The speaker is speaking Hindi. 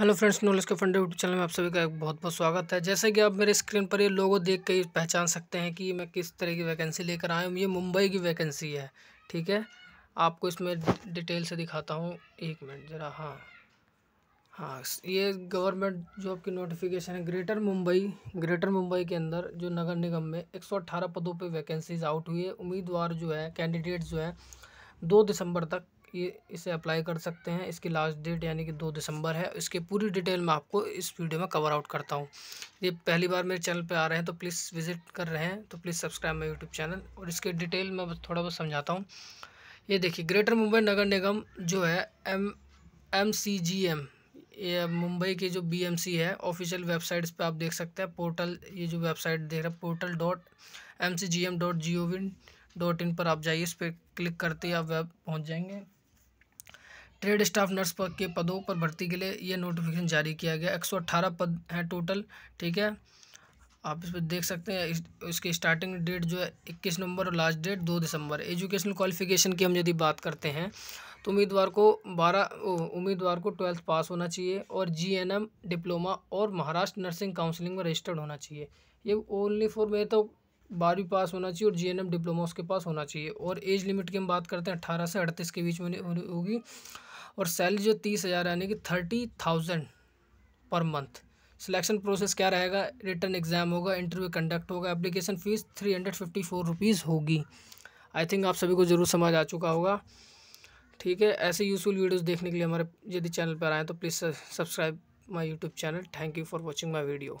हेलो फ्रेंड्स नॉलेज के फंडे यूट्यूब चैनल में आप सभी का एक बहुत बहुत स्वागत है जैसे कि आप मेरे स्क्रीन पर ये लोगो देख के पहचान सकते हैं कि मैं किस तरह की वैकेंसी लेकर आया हूँ ये मुंबई की वैकेंसी है ठीक है आपको इसमें डिटेल से दिखाता हूँ एक मिनट ज़रा हाँ हाँ ये गवर्नमेंट जॉब की नोटिफिकेशन है ग्रेटर मुंबई ग्रेटर मुंबई के अंदर जो नगर निगम में एक पदों पर वैकेंसीज आउट हुई है उम्मीदवार जो है कैंडिडेट जो है दो दिसंबर तक ये इसे अप्लाई कर सकते हैं इसकी लास्ट डेट यानी कि दो दिसंबर है इसके पूरी डिटेल मैं आपको इस वीडियो में कवर आउट करता हूँ ये पहली बार मेरे चैनल पे आ रहे हैं तो प्लीज़ विजिट कर रहे हैं तो please subscribe my YouTube channel और इसके डिटेल मैं थोड़ा बहुत समझाता हूँ ये देखिए ग्रेटर मुंबई नगर निगम जो है M M C G M ये मुंबई की जो बी एम सी है ऑफिशियल वेबसाइट्स पे आप देख सकते हैं पोर्टल ये जो वेबसाइट देख रहे हैं portal dot M C G M dot G O V dot in पर आप जाइए इस पर क्लिक करते ही आप वेब पहुंच जाएंगे ट्रेड स्टाफ नर्स पद के पदों पर भर्ती के लिए ये नोटिफिकेशन जारी किया गया एक पद हैं टोटल ठीक है आप इस पर देख सकते हैं इस, इसकी स्टार्टिंग डेट जो है इक्कीस नवंबर और लास्ट डेट दो दिसंबर एजुकेशनल क्वालिफिकेशन की हम यदि बात करते हैं तो उम्मीदवार को बारह उम्मीदवार को ट्वेल्थ पास होना चाहिए और जीएनएम डिप्लोमा और महाराष्ट्र नर्सिंग काउंसलिंग में रजिस्टर्ड होना चाहिए ये ओनली फॉर मे तो बारहवीं पास होना चाहिए और जी डिप्लोमा उसके पास होना चाहिए और एज लिमिट की हम बात करते हैं अट्ठारह से अड़तीस के बीच में होगी और सैलरी जो तीस हज़ार यानी कि thirty thousand per month selection process क्या रहेगा रिटर्न एग्ज़ाम होगा इंटरव्यू कंडक्ट होगा application fees three hundred fifty four rupees होगी आई थिंक आप सभी को ज़रूर समझ आ चुका होगा ठीक है ऐसे यूज़फुल वीडियोज़ देखने के लिए हमारे यदि चैनल पर आएँ तो please subscribe my YouTube channel thank you for watching my video